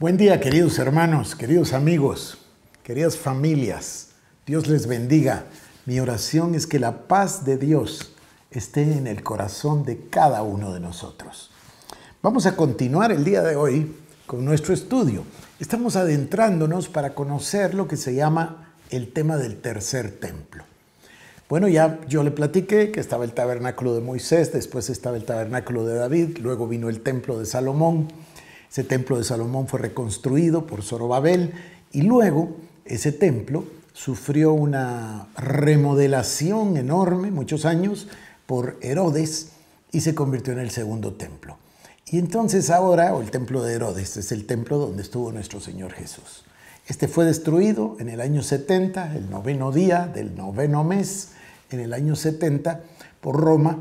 Buen día, queridos hermanos, queridos amigos, queridas familias. Dios les bendiga. Mi oración es que la paz de Dios esté en el corazón de cada uno de nosotros. Vamos a continuar el día de hoy con nuestro estudio. Estamos adentrándonos para conocer lo que se llama el tema del tercer templo. Bueno, ya yo le platiqué que estaba el tabernáculo de Moisés, después estaba el tabernáculo de David, luego vino el templo de Salomón, ese templo de Salomón fue reconstruido por Zorobabel y luego ese templo sufrió una remodelación enorme, muchos años, por Herodes y se convirtió en el segundo templo. Y entonces ahora, o el templo de Herodes, es el templo donde estuvo nuestro Señor Jesús. Este fue destruido en el año 70, el noveno día del noveno mes, en el año 70, por Roma,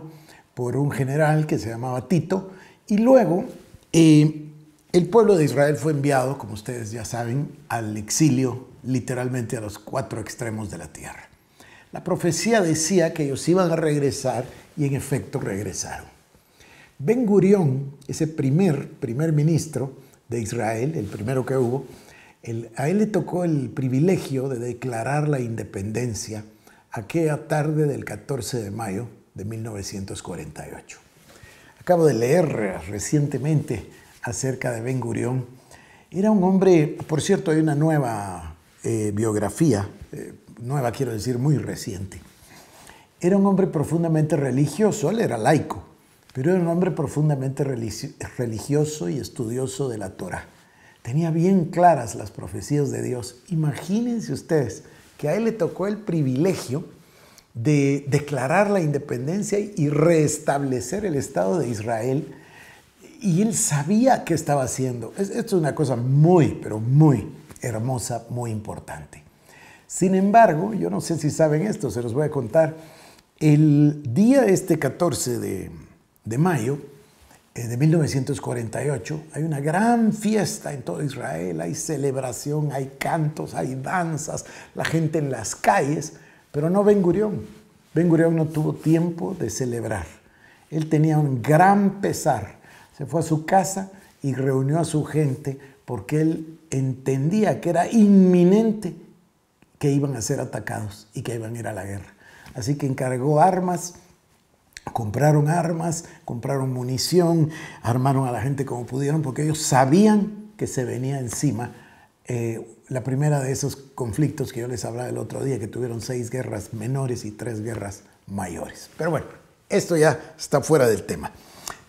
por un general que se llamaba Tito, y luego eh, el pueblo de Israel fue enviado, como ustedes ya saben, al exilio, literalmente a los cuatro extremos de la tierra. La profecía decía que ellos iban a regresar y en efecto regresaron. Ben Gurión, ese primer primer ministro de Israel, el primero que hubo, a él le tocó el privilegio de declarar la independencia aquella tarde del 14 de mayo de 1948. Acabo de leer recientemente acerca de Ben Gurión. Era un hombre, por cierto, hay una nueva eh, biografía, eh, nueva quiero decir, muy reciente. Era un hombre profundamente religioso, él era laico, pero era un hombre profundamente religioso y estudioso de la Torah. Tenía bien claras las profecías de Dios. Imagínense ustedes que a él le tocó el privilegio de declarar la independencia y restablecer el Estado de Israel y él sabía qué estaba haciendo. esto es una cosa muy, pero muy hermosa, muy importante. Sin embargo, yo no sé si saben esto, se los voy a contar. El día este 14 de, de mayo eh, de 1948 hay una gran fiesta en todo Israel, hay celebración, hay cantos, hay danzas, la gente en las calles, pero no Ben Gurión. Ben Gurión no tuvo tiempo de celebrar. Él tenía un gran pesar se fue a su casa y reunió a su gente porque él entendía que era inminente que iban a ser atacados y que iban a ir a la guerra. Así que encargó armas, compraron armas, compraron munición, armaron a la gente como pudieron porque ellos sabían que se venía encima eh, la primera de esos conflictos que yo les hablaba el otro día, que tuvieron seis guerras menores y tres guerras mayores. Pero bueno, esto ya está fuera del tema.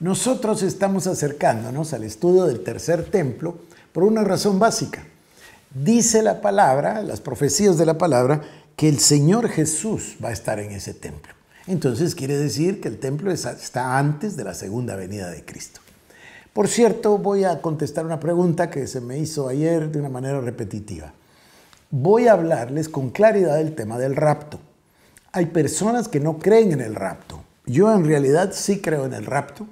Nosotros estamos acercándonos al estudio del tercer templo por una razón básica. Dice la palabra, las profecías de la palabra, que el Señor Jesús va a estar en ese templo. Entonces quiere decir que el templo está antes de la segunda venida de Cristo. Por cierto, voy a contestar una pregunta que se me hizo ayer de una manera repetitiva. Voy a hablarles con claridad del tema del rapto. Hay personas que no creen en el rapto. Yo en realidad sí creo en el rapto.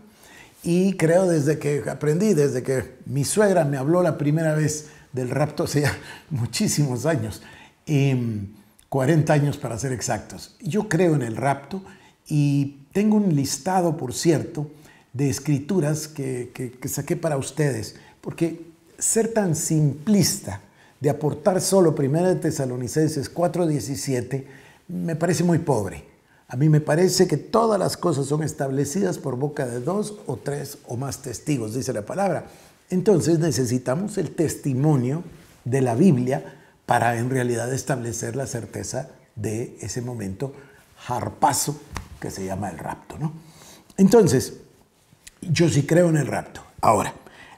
Y creo desde que aprendí, desde que mi suegra me habló la primera vez del rapto, o sea, muchísimos años, eh, em, 40 años para ser exactos. Yo creo en el rapto y tengo un listado, por cierto, de escrituras que, saqué para ustedes, porque ser tan simplista de aportar solo 1 Tesalonicenses 4:17 me parece muy pobre. A mí me parece que todas las cosas son establecidas por boca de dos o tres o más testigos, dice la palabra. Entonces necesitamos el testimonio de la Biblia para en realidad establecer la certeza de ese momento harpazo que se llama el rapto. Entonces, yo sí creo en el rapto. Ahora,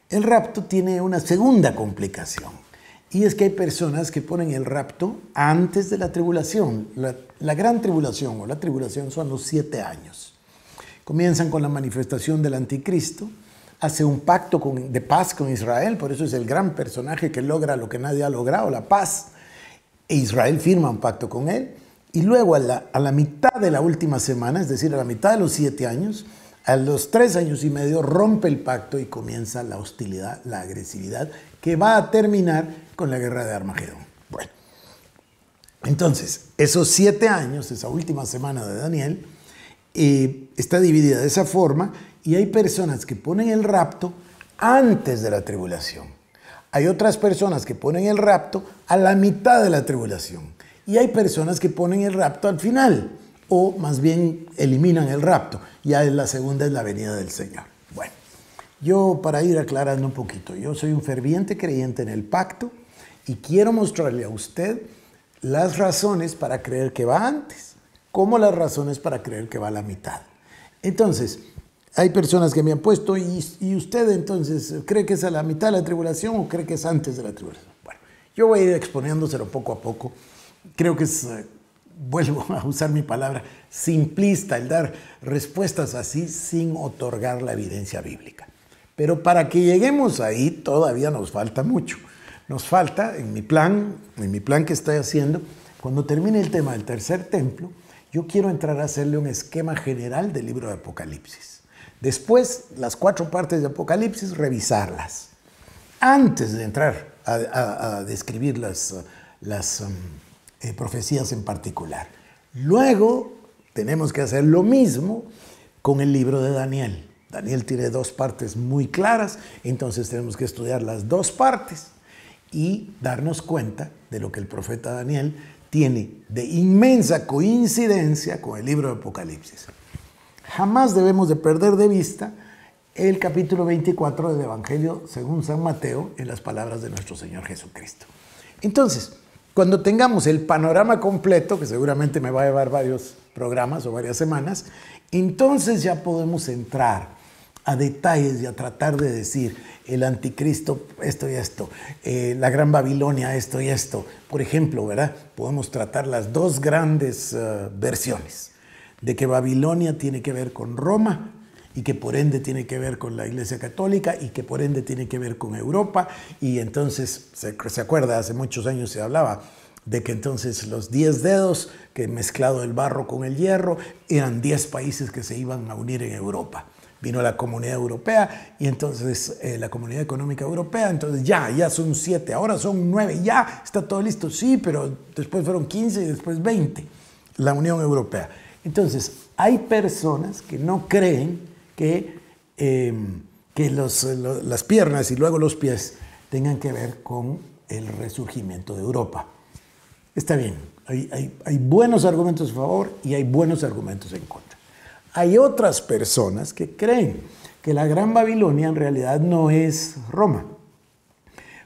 el rapto tiene una segunda complicación. Y es que hay personas que ponen el rapto antes de la tribulación. La, gran tribulación o la tribulación son los siete años. Comienzan con la manifestación del anticristo, hace un pacto de paz con Israel, por eso es el gran personaje que logra lo que nadie ha logrado, la paz. E Israel firma un pacto con él. Y luego a la mitad de la última semana, es decir, a la mitad de los siete años, a los tres años y medio rompe el pacto y comienza la hostilidad, la agresividad, que va a terminar con la guerra de Armagedón. Bueno, entonces, esos siete años, esa última semana de Daniel, eh, está dividida de esa forma y hay personas que ponen el rapto antes de la tribulación. Hay otras personas que ponen el rapto a la mitad de la tribulación. Y hay personas que ponen el rapto al final o más bien eliminan el rapto. Ya la segunda es la venida del Señor. Bueno, yo para ir aclarando un poquito, yo soy un ferviente creyente en el pacto y quiero mostrarle a usted las razones para creer que va antes, como las razones para creer que va a la mitad. Entonces, hay personas que me han puesto, y, usted entonces cree que es a la mitad de la tribulación o cree que es antes de la tribulación. Bueno, yo voy a ir exponiéndoselo poco a poco. Creo que es eh, vuelvo a usar mi palabra, simplista el dar respuestas así sin otorgar la evidencia bíblica. Pero para que lleguemos ahí todavía nos falta mucho. Nos falta, en mi plan, en mi plan que estoy haciendo, cuando termine el tema del tercer templo, yo quiero entrar a hacerle un esquema general del libro de Apocalipsis. Después, las cuatro partes de Apocalipsis, revisarlas. Antes de entrar a, describir las, las um, eh, profecías en particular. Luego tenemos que hacer lo mismo con el libro de Daniel. Daniel tiene dos partes muy claras, entonces tenemos que estudiar las dos partes y darnos cuenta de lo que el profeta Daniel tiene de inmensa coincidencia con el libro de Apocalipsis. Jamás debemos de perder de vista el capítulo 24 del Evangelio según San Mateo en las palabras de nuestro Señor Jesucristo. Entonces, cuando tengamos el panorama completo, que seguramente me va a llevar varios programas o varias semanas, entonces ya podemos entrar a detalles y a tratar de decir el anticristo, esto y esto, eh, la gran Babilonia, esto y esto. Por ejemplo, ¿verdad? Podemos tratar las dos grandes eh, versiones de que Babilonia tiene que ver con Roma y que por ende tiene que ver con la Iglesia Católica y que por ende tiene que ver con Europa. Y entonces, se, se acuerda, hace muchos años se hablaba de que entonces los 10 dedos, que mezclado el barro con el hierro, eran 10 países que se iban a unir en Europa. Vino la Comunidad Europea y entonces eh, la Comunidad Económica Europea, entonces ya, ya son siete ahora son nueve ya está todo listo, sí, pero después fueron 15 y después 20, la Unión Europea. Entonces, hay personas que no creen que, em, que las piernas y luego los pies tengan que ver con el resurgimiento de Europa. Está bien, hay, buenos argumentos a favor y hay buenos argumentos en contra. Hay otras personas que creen que la Gran Babilonia en realidad no es Roma,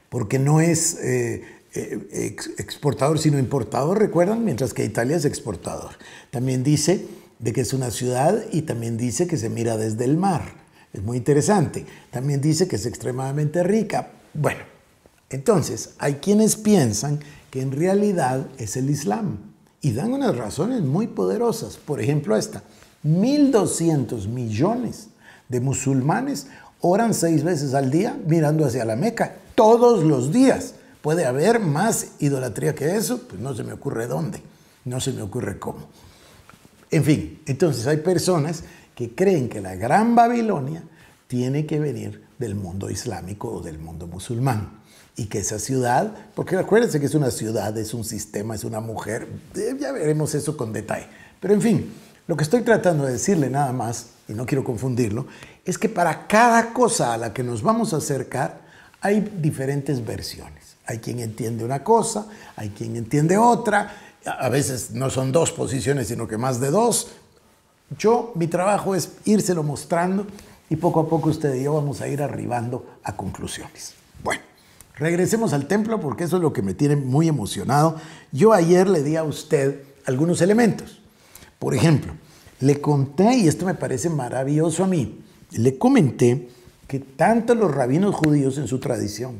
porque no es eh, eh, exportador sino importador, recuerdan, mientras que Italia es exportador. También dice de que es una ciudad y también dice que se mira desde el mar. Es muy interesante. También dice que es extremadamente rica. Bueno, entonces hay quienes piensan que en realidad es el Islam y dan unas razones muy poderosas. Por ejemplo, esta, 1.200 millones de musulmanes oran seis veces al día mirando hacia la Meca, todos los días. ¿Puede haber más idolatría que eso? Pues no se me ocurre dónde, no se me ocurre cómo. En fin, entonces hay personas que creen que la Gran Babilonia tiene que venir del mundo islámico o del mundo musulmán. Y que esa ciudad, porque acuérdense que es una ciudad, es un sistema, es una mujer, eh, ya veremos eso con detalle. Pero en fin, lo que estoy tratando de decirle nada más, y no quiero confundirlo, es que para cada cosa a la que nos vamos a acercar hay diferentes versiones. Hay quien entiende una cosa, hay quien entiende otra, a veces no son dos posiciones, sino que más de dos. Yo, mi trabajo es írselo mostrando y poco a poco usted y yo vamos a ir arribando a conclusiones. Bueno, regresemos al templo porque eso es lo que me tiene muy emocionado. Yo ayer le di a usted algunos elementos. Por ejemplo, le conté, y esto me parece maravilloso a mí, le comenté que tanto los rabinos judíos en su tradición,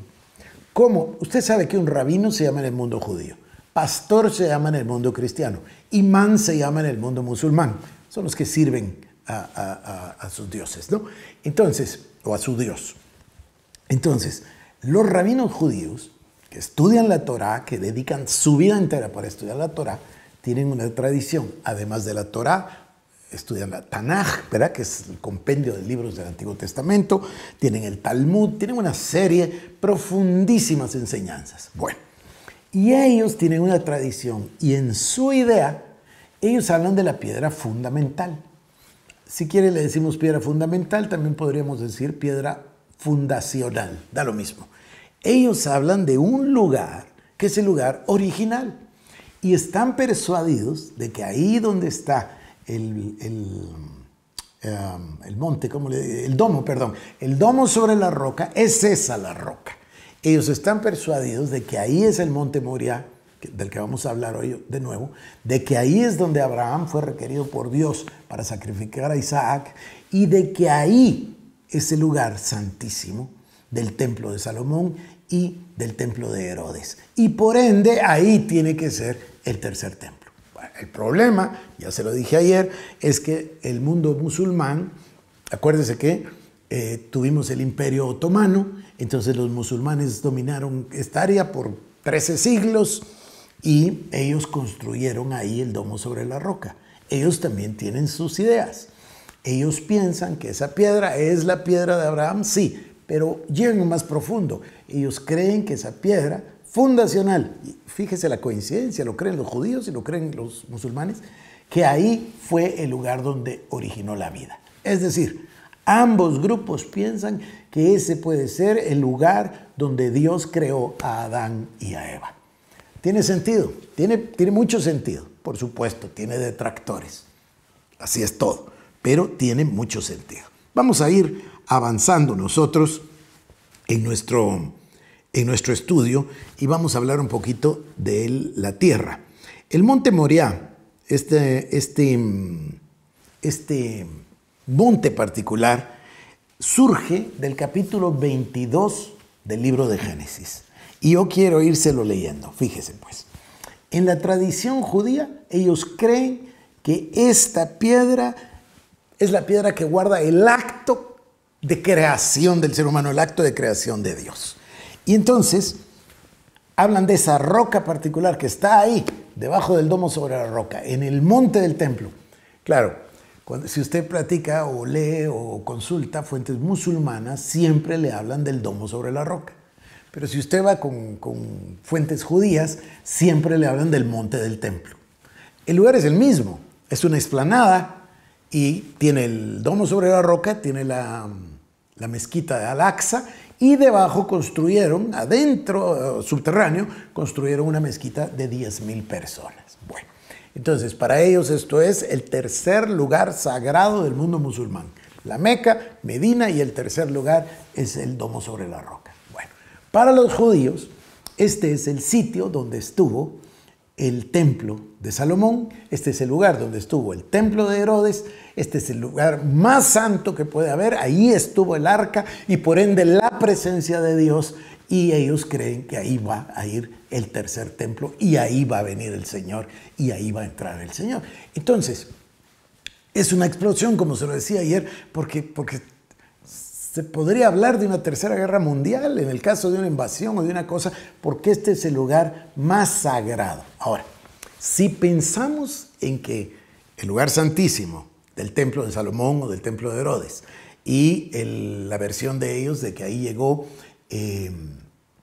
como usted sabe que un rabino se llama en el mundo judío, Pastor se llama en el mundo cristiano. Imán se llama en el mundo musulmán. Son los que sirven a, sus dioses, ¿no? Entonces, o a su Dios. Entonces, los rabinos judíos que estudian la Torah, que dedican su vida entera para estudiar la Torah, tienen una tradición. Además de la Torah, estudian la Tanaj, ¿verdad? que es el compendio de libros del Antiguo Testamento, tienen el Talmud, tienen una serie profundísimas enseñanzas. Bueno, y ellos tienen una tradición y en su idea, ellos hablan de la piedra fundamental. Si quiere le decimos piedra fundamental, también podríamos decir piedra fundacional, da lo mismo. Ellos hablan de un lugar que es el lugar original y están persuadidos de que ahí donde está el, el em, monte, como el domo, perdón, el domo sobre la roca, es esa la roca. Ellos están persuadidos de que ahí es el monte Moria del que vamos a hablar hoy de nuevo, de que ahí es donde Abraham fue requerido por Dios para sacrificar a Isaac y de que ahí es el lugar santísimo del templo de Salomón y del templo de Herodes. Y por ende ahí tiene que ser el tercer templo. El problema, ya se lo dije ayer, es que el mundo musulmán, acuérdense que eh, tuvimos el imperio otomano, entonces los musulmanes dominaron esta área por 13 siglos y ellos construyeron ahí el domo sobre la roca. Ellos también tienen sus ideas. Ellos piensan que esa piedra es la piedra de Abraham, sí, pero llegan más profundo. Ellos creen que esa piedra fundacional, fíjese la coincidencia, lo creen los judíos y lo creen los musulmanes, que ahí fue el lugar donde originó la vida. Es decir, Ambos grupos piensan que ese puede ser el lugar donde Dios creó a Adán y a Eva. Tiene sentido, tiene, tiene mucho sentido, por supuesto, tiene detractores. Así es todo, pero tiene mucho sentido. Vamos a ir avanzando nosotros en nuestro, en nuestro estudio y vamos a hablar un poquito de la tierra. El monte Moriah, este, este, este monte particular surge del capítulo 22 del libro de Génesis. Y yo quiero írselo leyendo, fíjese pues. En la tradición judía, ellos creen que esta piedra es la piedra que guarda el acto de creación del ser humano, el acto de creación de Dios. Y entonces hablan de esa roca particular que está ahí, debajo del domo sobre la roca, en el monte del templo. Claro, si usted practica o lee o consulta fuentes musulmanas, siempre le hablan del domo sobre la roca. Pero si usted va con, fuentes judías, siempre le hablan del monte del templo. El lugar es el mismo, es una explanada y tiene el domo sobre la roca, tiene la, la mezquita de Al-Aqsa y debajo construyeron, adentro, eh, subterráneo, construyeron una mezquita de 10.000 personas. Bueno, entonces, para ellos esto es el tercer lugar sagrado del mundo musulmán. La Meca, Medina y el tercer lugar es el Domo sobre la Roca. Bueno, para los judíos, este es el sitio donde estuvo el templo de Salomón, este es el lugar donde estuvo el templo de Herodes, este es el lugar más santo que puede haber, ahí estuvo el arca y por ende la presencia de Dios y ellos creen que ahí va a ir el tercer templo y ahí va a venir el Señor y ahí va a entrar el Señor. Entonces, es una explosión, como se lo decía ayer, porque, porque se podría hablar de una tercera guerra mundial en el caso de una invasión o de una cosa, porque este es el lugar más sagrado. Ahora, si pensamos en que el lugar santísimo del templo de Salomón o del templo de Herodes, y la versión de ellos de que ahí llegó eh,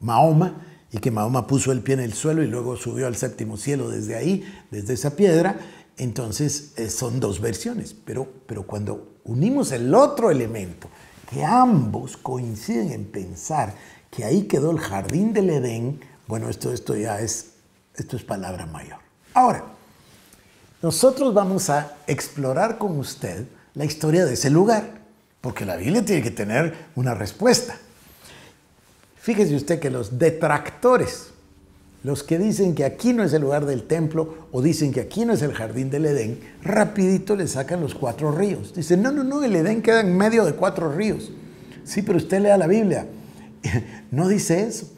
Mahoma, y que Mahoma puso el pie en el suelo y luego subió al séptimo cielo desde ahí, desde esa piedra, entonces eh, son dos versiones. Pero, pero cuando unimos el otro elemento, que ambos coinciden en pensar que ahí quedó el jardín del Edén, bueno, esto, esto ya es, esto es palabra mayor. Ahora, nosotros vamos a explorar con usted la historia de ese lugar, porque la Biblia tiene que tener una respuesta. Fíjese usted que los detractores, los que dicen que aquí no es el lugar del templo o dicen que aquí no es el jardín del Edén, rapidito le sacan los cuatro ríos. Dicen, no, no, no, el Edén queda en medio de cuatro ríos. Sí, pero usted lea la Biblia. No dice eso.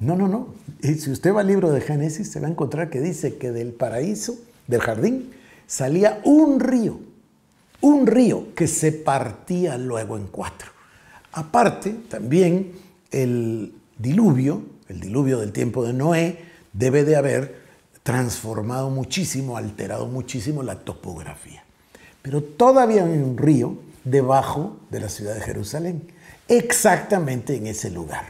No, no, no. Y si usted va al libro de Génesis, se va a encontrar que dice que del paraíso, del jardín, salía un río, un río que se partía luego en cuatro. Aparte, también el diluvio, el diluvio del tiempo de Noé, debe de haber transformado muchísimo, alterado muchísimo la topografía. Pero todavía hay un río debajo de la ciudad de Jerusalén, exactamente en ese lugar.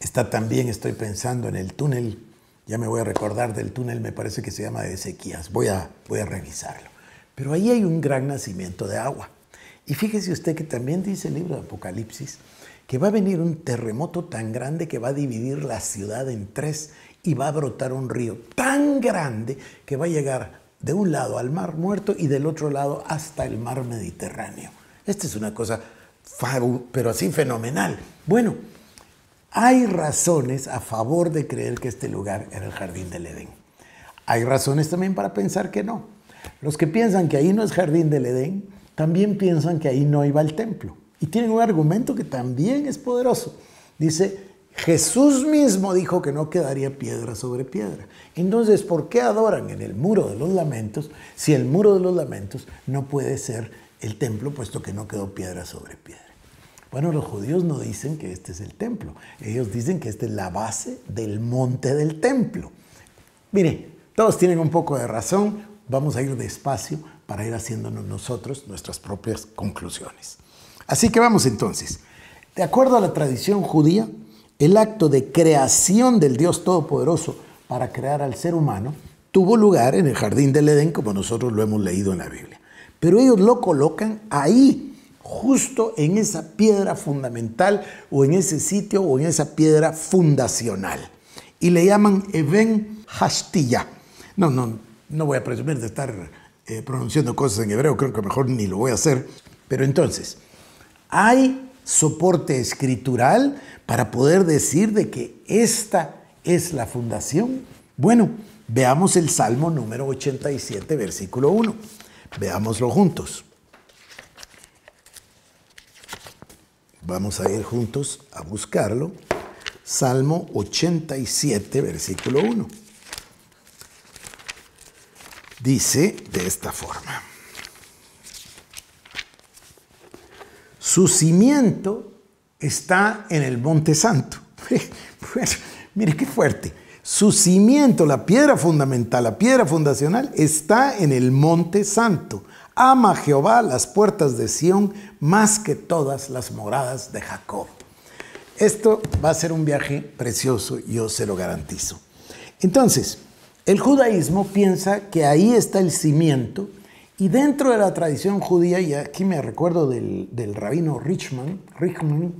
Está también, estoy pensando en el túnel, ya me voy a recordar del túnel, me parece que se llama de Ezequías, voy a, voy a revisarlo. Pero ahí hay un gran nacimiento de agua. Y fíjese usted que también dice el libro de Apocalipsis que va a venir un terremoto tan grande que va a dividir la ciudad en tres y va a brotar un río tan grande que va a llegar de un lado al mar muerto y del otro lado hasta el mar Mediterráneo. Esta es una cosa, pero así fenomenal. Bueno, hay razones a favor de creer que este lugar era el jardín del Edén. Hay razones también para pensar que no. Los que piensan que ahí no es jardín del Edén, también piensan que ahí no iba el templo. Y tienen un argumento que también es poderoso. Dice, Jesús mismo dijo que no quedaría piedra sobre piedra. Entonces, ¿por qué adoran en el muro de los lamentos si el muro de los lamentos no puede ser el templo, puesto que no quedó piedra sobre piedra? Bueno, los judíos no dicen que este es el templo. Ellos dicen que esta es la base del monte del templo. Mire, todos tienen un poco de razón. Vamos a ir despacio para ir haciéndonos nosotros nuestras propias conclusiones. Así que vamos entonces. De acuerdo a la tradición judía, el acto de creación del Dios Todopoderoso para crear al ser humano tuvo lugar en el jardín del Edén, como nosotros lo hemos leído en la Biblia. Pero ellos lo colocan ahí, justo en esa piedra fundamental o en ese sitio o en esa piedra fundacional. Y le llaman Eben Hastilla. No, no, no voy a presumir de estar eh, pronunciando cosas en hebreo, creo que mejor ni lo voy a hacer. Pero entonces, hay soporte escritural para poder decir de que esta es la fundación? Bueno, veamos el Salmo número 87, versículo 1. Veámoslo juntos. Vamos a ir juntos a buscarlo. Salmo 87, versículo 1. Dice de esta forma. Su cimiento está en el Monte Santo. mire qué fuerte. Su cimiento, la piedra fundamental, la piedra fundacional, está en el Monte Santo. Ama Jehová las puertas de Sión más que todas las moradas de Jacob. Esto va a ser un viaje precioso, yo se lo garantizo. Entonces, el judaísmo piensa que ahí está el cimiento y dentro de la tradición judía, y aquí me recuerdo del, rabino Richman, Richman,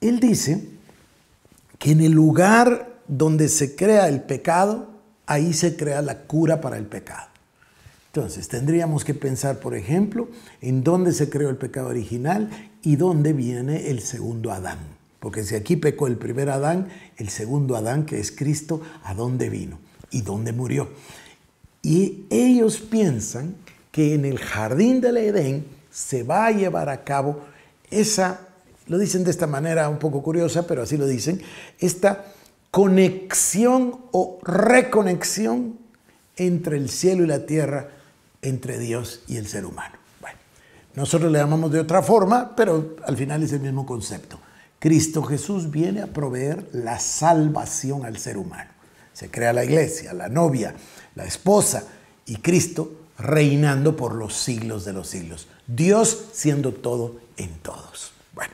él dice que en el lugar donde se crea el pecado, ahí se crea la cura para el pecado. Entonces, tendríamos que pensar, por ejemplo, en dónde se creó el pecado original y dónde viene el segundo Adán. Porque si aquí pecó el primer Adán, el segundo Adán, que es Cristo, ¿a dónde vino? ¿Y dónde murió? Y ellos piensan que en el jardín del Edén se va a llevar a cabo esa, lo dicen de esta manera un poco curiosa, pero así lo dicen, esta conexión o reconexión entre el cielo y la tierra, entre Dios y el ser humano. Bueno, nosotros le llamamos de otra forma, pero al final es el mismo concepto. Cristo Jesús viene a proveer la salvación al ser humano. Se crea la iglesia, la novia, la esposa, y Cristo reinando por los siglos de los siglos. Dios siendo todo en todos. Bueno,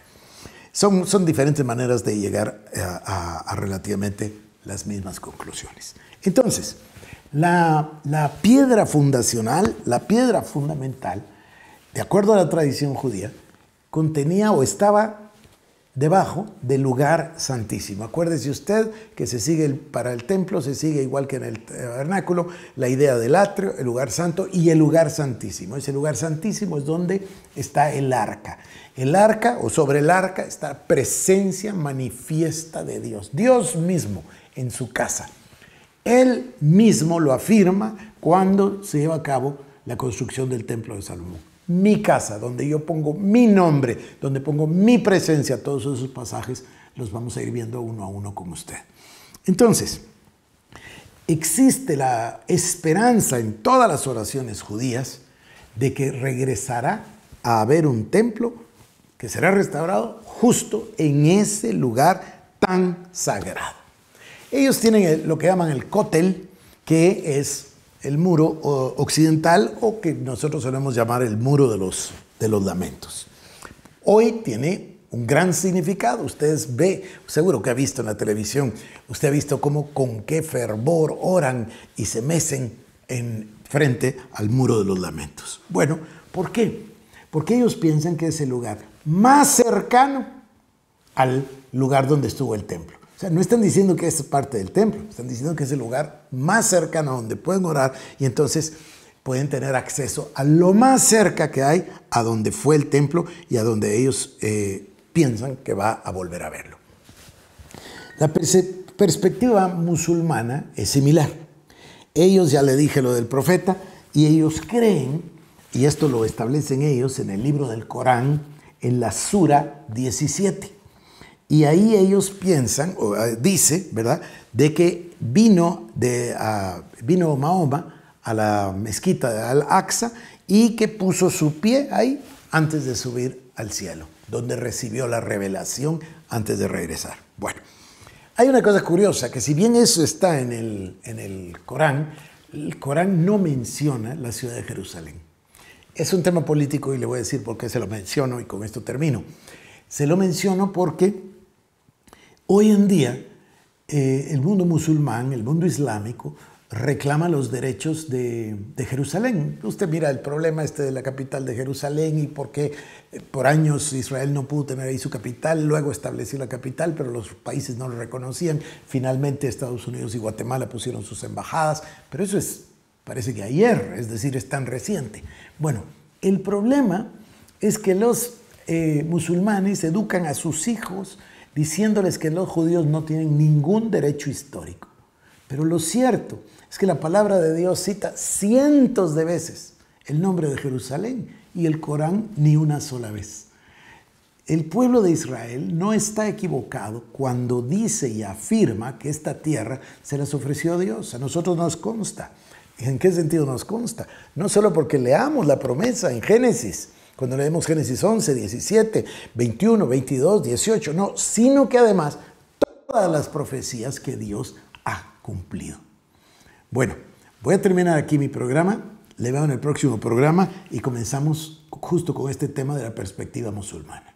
son, son diferentes maneras de llegar eh, a, relativamente las mismas conclusiones. Entonces, la, la, piedra fundacional, la piedra fundamental, de acuerdo a la tradición judía, contenía o estaba debajo del lugar santísimo. Acuérdese usted que se sigue para el templo, se sigue igual que en el tabernáculo, la idea del atrio, el lugar santo y el lugar santísimo. Ese lugar santísimo es donde está el arca. El arca o sobre el arca está presencia manifiesta de Dios, Dios mismo en su casa. Él mismo lo afirma cuando se lleva a cabo la construcción del templo de Salomón mi casa, donde yo pongo mi nombre, donde pongo mi presencia, todos esos pasajes los vamos a ir viendo uno a uno con usted. Entonces, existe la esperanza en todas las oraciones judías de que regresará a haber un templo que será restaurado justo en ese lugar tan sagrado. Ellos tienen lo que llaman el cótel, que es el muro occidental o que nosotros solemos llamar el muro de los, de los lamentos. Hoy tiene un gran significado. Ustedes ve, seguro que ha visto en la televisión, usted ha visto cómo con qué fervor oran y se mecen en frente al muro de los lamentos. Bueno, ¿por qué? Porque ellos piensan que es el lugar más cercano al lugar donde estuvo el templo. O sea, no están diciendo que es parte del templo, están diciendo que es el lugar más cercano a donde pueden orar y entonces pueden tener acceso a lo más cerca que hay, a donde fue el templo y a donde ellos eh, piensan que va a volver a verlo. La perspectiva musulmana es similar. Ellos, ya le dije lo del profeta, y ellos creen, y esto lo establecen ellos en el libro del Corán, en la Sura 17. Y ahí ellos piensan, o, ah, dice, ¿verdad?, de que vino, de, ah, vino Mahoma a la mezquita al Aqsa y que puso su pie ahí antes de subir al cielo, donde recibió la revelación antes de regresar. Bueno, hay una cosa curiosa, que si bien eso está en el, en el Corán, el Corán no menciona la ciudad de Jerusalén. Es un tema político y le voy a decir por qué se lo menciono y con esto termino. Se lo menciono porque Hoy en día, eh, el mundo musulmán, el mundo islámico, reclama los derechos de, Jerusalén. Usted mira el problema este de la capital de Jerusalén y por qué eh, por años Israel no pudo tener ahí su capital, luego estableció la capital, pero los países no lo reconocían. Finalmente Estados Unidos y Guatemala pusieron sus embajadas, pero eso es, parece que ayer, es decir, es tan reciente. Bueno, el problema es que los eh, musulmanes educan a sus hijos, diciéndoles que los judíos no tienen ningún derecho histórico. Pero lo cierto es que la palabra de Dios cita cientos de veces el nombre de Jerusalén y el Corán ni una sola vez. El pueblo de Israel no está equivocado cuando dice y afirma que esta tierra se las ofreció a Dios. A nosotros nos consta. ¿En qué sentido nos consta? No solo porque leamos la promesa en Génesis, cuando leemos Génesis 11, 17, 21, 22, 18, no, sino que además todas las profecías que Dios ha cumplido. Bueno, voy a terminar aquí mi programa. Le veo en el próximo programa y comenzamos justo con este tema de la perspectiva musulmana.